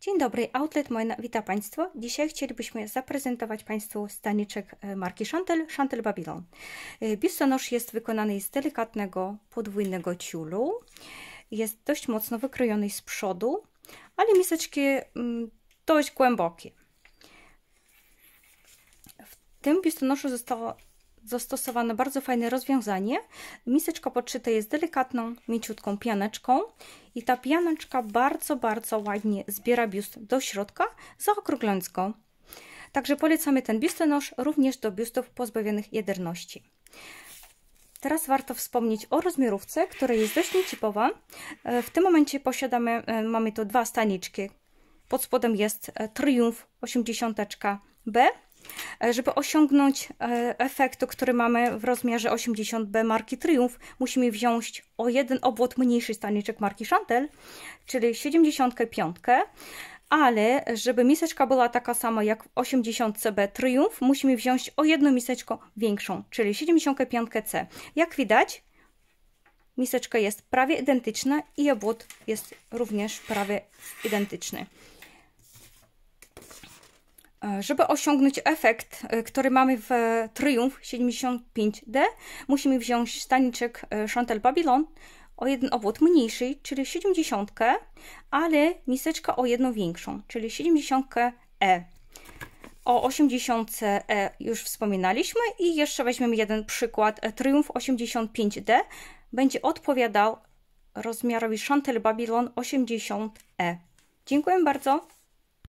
Dzień dobry, Outlet Mojna witam państwa Dzisiaj chcielibyśmy zaprezentować Państwu staniczek e, marki Chantel, Chantel Babylon. E, biustonosz jest wykonany z delikatnego podwójnego ciulu. Jest dość mocno wykrojony z przodu, ale miseczki mm, dość głębokie. W tym biustonoszu zostało zastosowane bardzo fajne rozwiązanie. miseczko podszyte jest delikatną, mięciutką pianeczką i ta pianeczka bardzo, bardzo ładnie zbiera biust do środka, zaokrąglając go. Także polecamy ten biustonosz również do biustów pozbawionych jederności. Teraz warto wspomnieć o rozmiarówce, która jest dość nietypowa. E, w tym momencie posiadamy, e, mamy tu dwa staniczki. Pod spodem jest e, Triumf 80B E, żeby osiągnąć e, efekt, który mamy w rozmiarze 80B marki Triumph, musimy wziąć o jeden obwód mniejszy staniczek marki Chantel, czyli 75, ale żeby miseczka była taka sama jak w 80CB Triumph, musimy wziąć o jedną miseczkę większą, czyli 75C. Jak widać, miseczka jest prawie identyczna i obwód jest również prawie identyczny. E, żeby osiągnąć efekt, e, który mamy w e, Triumph 75D, musimy wziąć staniczek Chantel Babylon o jeden obwód mniejszy, czyli 70, ale miseczkę o jedną większą, czyli 70E. O 80E już wspominaliśmy i jeszcze weźmiemy jeden przykład. Triumph 85D będzie odpowiadał rozmiarowi Chantel Babylon 80E. Dziękuję bardzo.